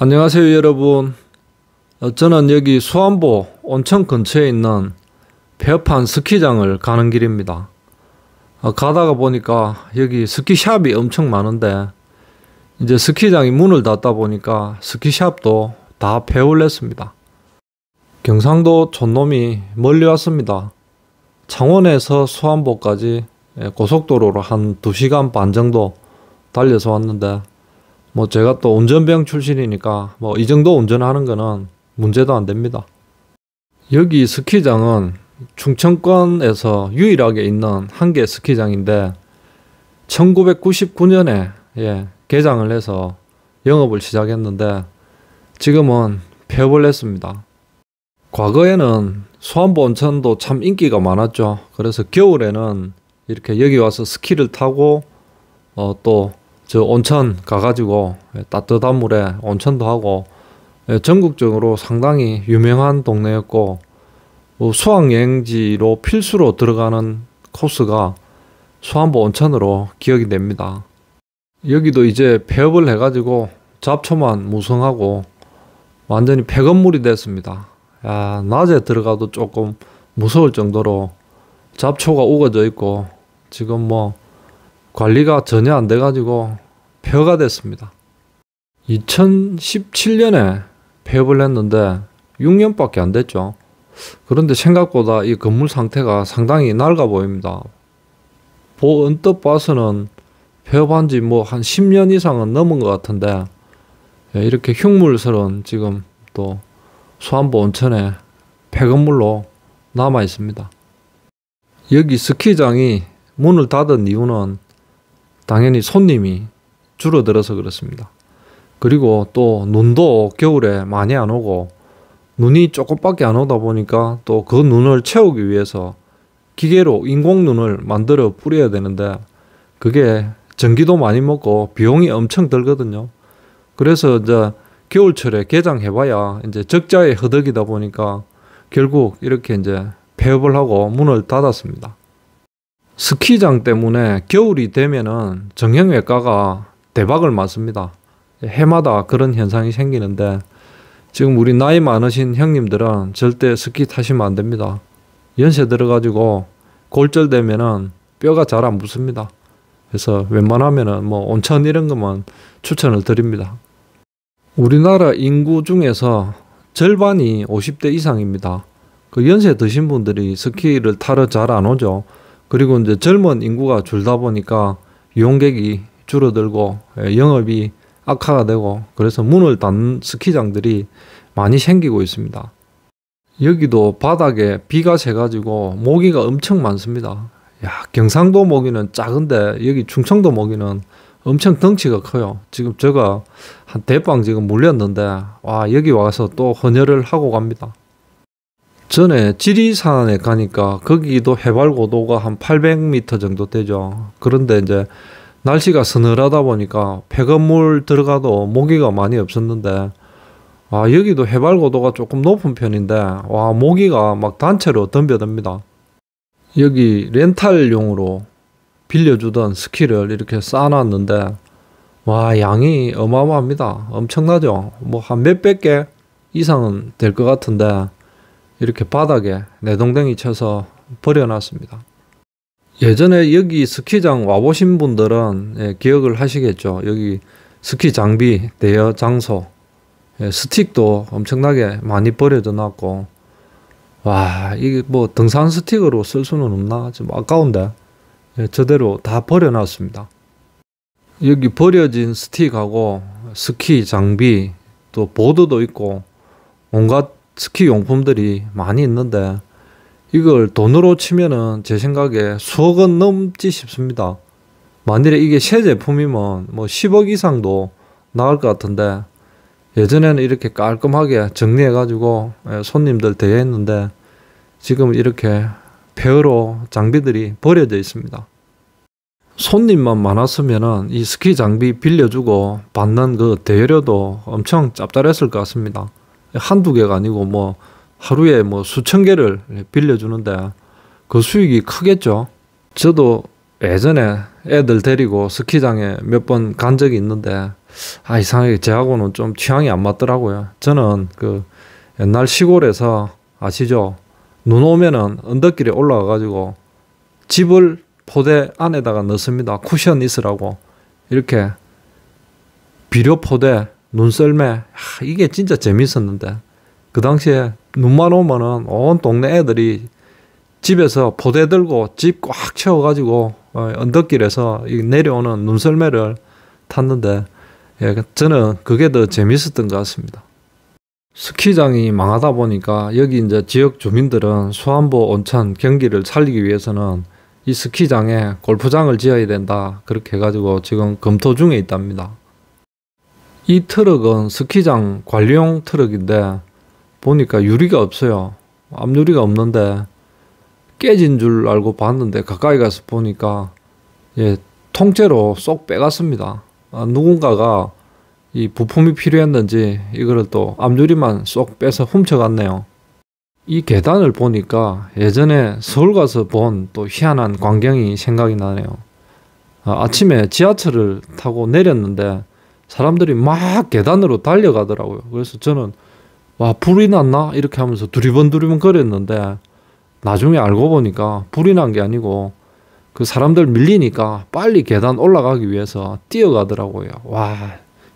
안녕하세요 여러분 저는 여기 수안보 온천 근처에 있는 배한 스키장을 가는 길입니다 어, 가다가 보니까 여기 스키샵이 엄청 많은데 이제 스키장이 문을 닫다 보니까 스키샵도 다 폐울냈습니다 경상도 촌놈이 멀리 왔습니다 창원에서 수안보까지 고속도로로 한 2시간 반 정도 달려서 왔는데 뭐 제가 또 운전병 출신이니까 뭐 이 정도 운전하는 거는 문제도 안 됩니다. 여기 스키장은 충청권에서 유일하게 있는 한 개 스키장인데 1999년에 예, 개장을 해서 영업을 시작했는데 지금은 폐업을 했습니다. 과거에는 수안보 온천도 참 인기가 많았죠. 그래서 겨울에는 이렇게 여기 와서 스키를 타고 어, 또저 온천 가가지고 예, 따뜻한 물에 온천도 하고 예, 전국적으로 상당히 유명한 동네였고 뭐 수학여행지로 필수로 들어가는 코스가 수안보 온천으로 기억이 됩니다. 여기도 이제 폐업을 해가지고 잡초만 무성하고 완전히 폐건물이 됐습니다. 야, 낮에 들어가도 조금 무서울 정도로 잡초가 우거져 있고 지금 뭐 관리가 전혀 안 돼가지고 폐허가 됐습니다. 2017년에 폐업을 했는데 6년밖에 안 됐죠. 그런데 생각보다 이 건물 상태가 상당히 낡아 보입니다. 보, 언뜻 봐서는 폐업한 지뭐 한 10년 이상은 넘은 것 같은데 예, 이렇게 흉물스러운 지금 또 수안보 온천에 폐건물로 남아 있습니다. 여기 스키장이 문을 닫은 이유는 당연히 손님이 줄어들어서 그렇습니다. 그리고 또 눈도 겨울에 많이 안 오고 눈이 조금밖에 안 오다 보니까 또 그 눈을 채우기 위해서 기계로 인공 눈을 만들어 뿌려야 되는데 그게 전기도 많이 먹고 비용이 엄청 들거든요. 그래서 이제 겨울철에 개장해봐야 이제 적자의 허덕이다 보니까 결국 이렇게 이제 폐업을 하고 문을 닫았습니다. 스키장 때문에 겨울이 되면은 정형외과가 대박을 맞습니다. 해마다 그런 현상이 생기는데 지금 우리 나이 많으신 형님들은 절대 스키 타시면 안 됩니다. 연세 들어가지고 골절되면은 뼈가 잘 안 붙습니다. 그래서 웬만하면은 뭐 온천 이런 것만 추천을 드립니다. 우리나라 인구 중에서 절반이 50대 이상입니다. 그 연세 드신 분들이 스키를 타러 잘 안 오죠. 그리고 이제 젊은 인구가 줄다 보니까 이용객이 줄어들고 예, 영업이 악화가 되고 그래서 문을 닫는 스키장들이 많이 생기고 있습니다. 여기도 바닥에 비가 새가지고 모기가 엄청 많습니다. 야, 경상도 모기는 작은데 여기 충청도 모기는 엄청 덩치가 커요. 지금 제가 한 대빵 지금 물렸는데 와 여기 와서 또 헌혈을 하고 갑니다. 전에 지리산에 가니까 거기도 해발 고도가 한 800m 정도 되죠. 그런데 이제 날씨가 서늘하다 보니까 폐건물 들어가도 모기가 많이 없었는데 아 여기도 해발 고도가 조금 높은 편인데 와 모기가 막 단체로 덤벼듭니다. 여기 렌탈용으로 빌려주던 스키를 이렇게 쌓아놨는데 와 양이 어마어마합니다. 엄청나죠. 뭐 한 몇백 개 이상은 될 것 같은데 이렇게 바닥에 내동댕이 쳐서 버려놨습니다. 예전에 여기 스키장 와보신 분들은 예, 기억을 하시겠죠. 여기 스키 장비, 대여 장소, 예, 스틱도 엄청나게 많이 버려져 놨고, 와, 이게 뭐 등산 스틱으로 쓸 수는 없나? 좀 아까운데. 예, 저대로 다 버려놨습니다. 여기 버려진 스틱하고 스키 장비, 또 보드도 있고, 온갖 스키 용품들이 많이 있는데 이걸 돈으로 치면은 제 생각에 수억 원 넘지 싶습니다. 만일에 이게 새 제품이면 뭐 10억 이상도 나올것 같은데 예전에는 이렇게 깔끔하게 정리해가지고 예, 손님들 대여했는데 지금 이렇게 폐허로 장비들이 버려져 있습니다. 손님만 많았으면은 이 스키 장비 빌려주고 받는 그 대여료도 엄청 짭짤했을 것 같습니다. 한두 개가 아니고 뭐 하루에 뭐 수천 개를 빌려주는데 그 수익이 크겠죠. 저도 예전에 애들 데리고 스키장에 몇 번 간 적이 있는데 아 이상하게 제하고는 좀 취향이 안 맞더라고요. 저는 그 옛날 시골에서 아시죠? 눈 오면은 언덕길에 올라가 가지고 집을 포대 안에다가 넣습니다. 쿠션 있으라고 이렇게 비료 포대 눈썰매 하, 이게 진짜 재밌었는데 그 당시에 눈만 오면은 온 동네 애들이 집에서 포대 들고 집 꽉 채워가지고 어, 언덕길에서 내려오는 눈썰매를 탔는데 예, 저는 그게 더 재밌었던 것 같습니다. 스키장이 망하다 보니까 여기 이제 지역 주민들은 수안보 온천 경기를 살리기 위해서는 이 스키장에 골프장을 지어야 된다 그렇게 해가지고 지금 검토 중에 있답니다. 이 트럭은 스키장 관리용 트럭인데 보니까 유리가 없어요. 앞유리가 없는데 깨진 줄 알고 봤는데 가까이 가서 보니까 예, 통째로 쏙 빼갔습니다. 아, 누군가가 이 부품이 필요했는지 이거를 또 앞유리만 쏙 빼서 훔쳐갔네요. 이 계단을 보니까 예전에 서울 가서 본 또 희한한 광경이 생각이 나네요. 아, 아침에 지하철을 타고 내렸는데 사람들이 막 계단으로 달려가더라고요. 그래서 저는 와 불이 났나 이렇게 하면서 두리번 두리번 거렸는데 나중에 알고 보니까 불이 난 게 아니고 그 사람들 밀리니까 빨리 계단 올라가기 위해서 뛰어가더라고요. 와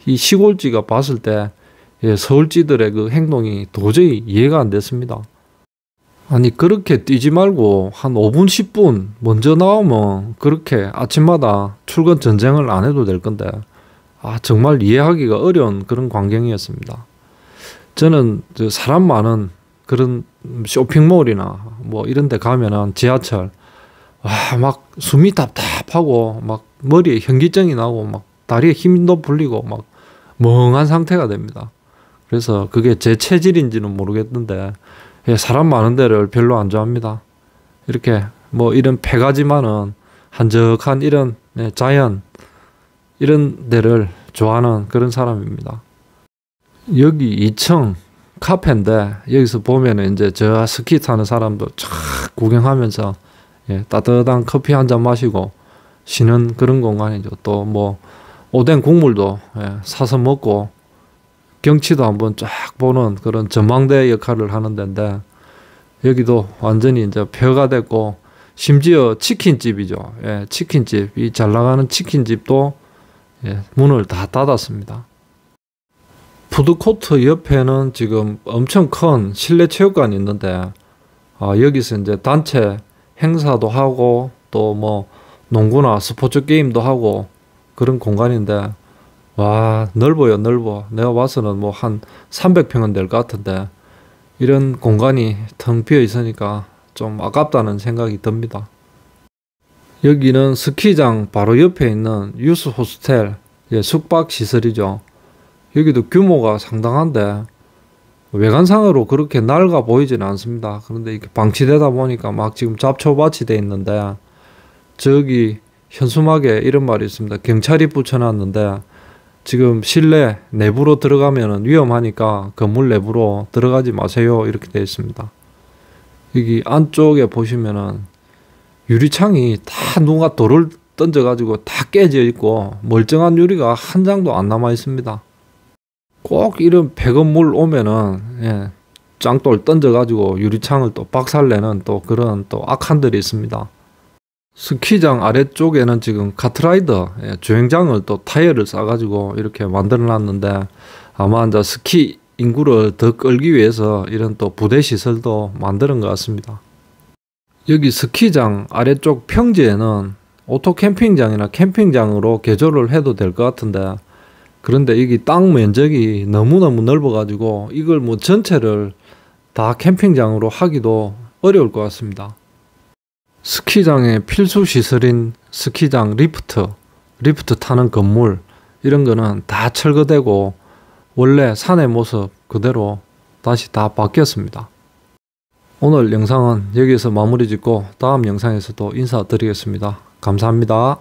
이 시골지가 봤을 때 예, 서울지들의 그 행동이 도저히 이해가 안 됐습니다. 아니 그렇게 뛰지 말고 한 5분 10분 먼저 나오면 그렇게 아침마다 출근 전쟁을 안 해도 될 건데 아, 정말 이해하기가 어려운 그런 광경이었습니다. 저는 사람 많은 그런 쇼핑몰이나 뭐 이런 데 가면은 지하철, 와, 아, 막 숨이 답답하고 막 머리에 현기증이 나고 막 다리에 힘도 풀리고 막 멍한 상태가 됩니다. 그래서 그게 제 체질인지는 모르겠는데 예, 사람 많은 데를 별로 안 좋아합니다. 이렇게 뭐 이런 폐가지만은 한적한 이런 예, 자연 이런 데를 좋아하는 그런 사람입니다. 여기 2층 카페인데 여기서 보면 이제 저 스키 타는 사람들 촥 구경하면서 예, 따뜻한 커피 한 잔 마시고 쉬는 그런 공간이죠. 또 뭐 오뎅 국물도 예, 사서 먹고 경치도 한번 쫙 보는 그런 전망대 역할을 하는 데인데 여기도 완전히 이제 폐가 됐고 심지어 치킨집이죠. 예, 치킨집 이 잘 나가는 치킨집도 예, 문을 다 닫았습니다. 푸드코트 옆에는 지금 엄청 큰 실내 체육관이 있는데 아, 여기서 이제 단체 행사도 하고 또 뭐 농구나 스포츠 게임도 하고 그런 공간인데 와 넓어요 넓어 내가 와서는 뭐 한 300평은 될 것 같은데 이런 공간이 텅 비어 있으니까 좀 아깝다는 생각이 듭니다. 여기는 스키장 바로 옆에 있는 유스 호스텔 예, 숙박시설이죠. 여기도 규모가 상당한데 외관상으로 그렇게 낡아 보이지는 않습니다. 그런데 이렇게 방치되다 보니까 막 지금 잡초밭이 돼 있는데 저기 현수막에 이런 말이 있습니다. 경찰이 붙여놨는데 지금 실내 내부로 들어가면 위험하니까 건물 내부로 들어가지 마세요 이렇게 되어 있습니다. 여기 안쪽에 보시면은 유리창이 다 누가 돌을 던져가지고 다 깨져 있고 멀쩡한 유리가 한 장도 안 남아 있습니다. 꼭 이런 백업물 오면은 예, 짱돌 던져가지고 유리창을 또 박살내는 또 그런 또 악한들이 있습니다. 스키장 아래쪽에는 지금 카트라이더 예, 주행장을 또 타이어를 싸가지고 이렇게 만들어놨는데 아마 이제 스키 인구를 더 끌기 위해서 이런 또 부대 시설도 만드는 것 같습니다. 여기 스키장 아래쪽 평지에는 오토 캠핑장이나 캠핑장으로 개조를 해도 될 것 같은데 그런데 여기 땅 면적이 너무너무 넓어가지고 이걸 뭐 전체를 다 캠핑장으로 하기도 어려울 것 같습니다. 스키장의 필수 시설인 스키장 리프트, 리프트 타는 건물 이런 거는 다 철거되고 원래 산의 모습 그대로 다시 다 바뀌었습니다. 오늘 영상은 여기에서 마무리 짓고 다음 영상에서 도 인사드리겠습니다. 감사합니다.